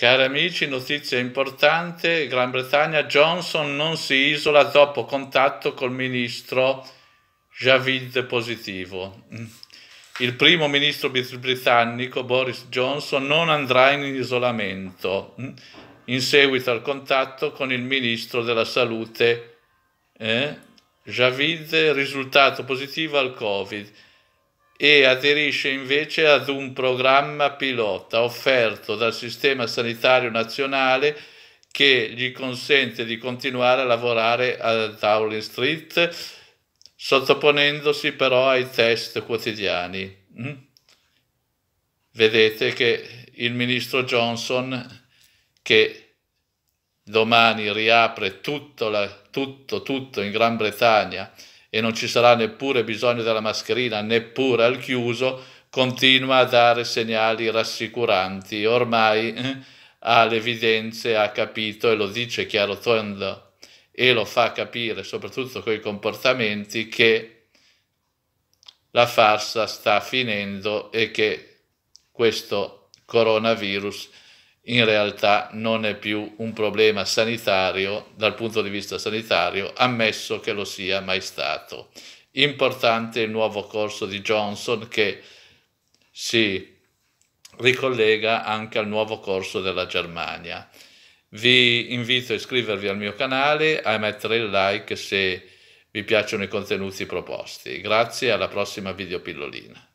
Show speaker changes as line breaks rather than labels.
Cari amici, notizia importante, Gran Bretagna, Johnson non si isola dopo contatto col ministro Javid positivo. Il primo ministro britannico Boris Johnson non andrà in isolamento mm, in seguito al contatto con il ministro della salute eh, Javid risultato positivo al Covid e aderisce invece ad un programma pilota offerto dal Sistema Sanitario Nazionale che gli consente di continuare a lavorare a Dowling Street, sottoponendosi però ai test quotidiani. Mm? Vedete che il ministro Johnson, che domani riapre tutto, la, tutto, tutto in Gran Bretagna e non ci sarà neppure bisogno della mascherina, neppure al chiuso, continua a dare segnali rassicuranti. Ormai eh, ha evidenze, ha capito e lo dice chiaro tondo e lo fa capire soprattutto con i comportamenti che la farsa sta finendo e che questo coronavirus in realtà non è più un problema sanitario dal punto di vista sanitario, ammesso che lo sia mai stato. Importante il nuovo corso di Johnson che si ricollega anche al nuovo corso della Germania. Vi invito a iscrivervi al mio canale, a mettere il like se vi piacciono i contenuti proposti. Grazie, alla prossima videopillolina.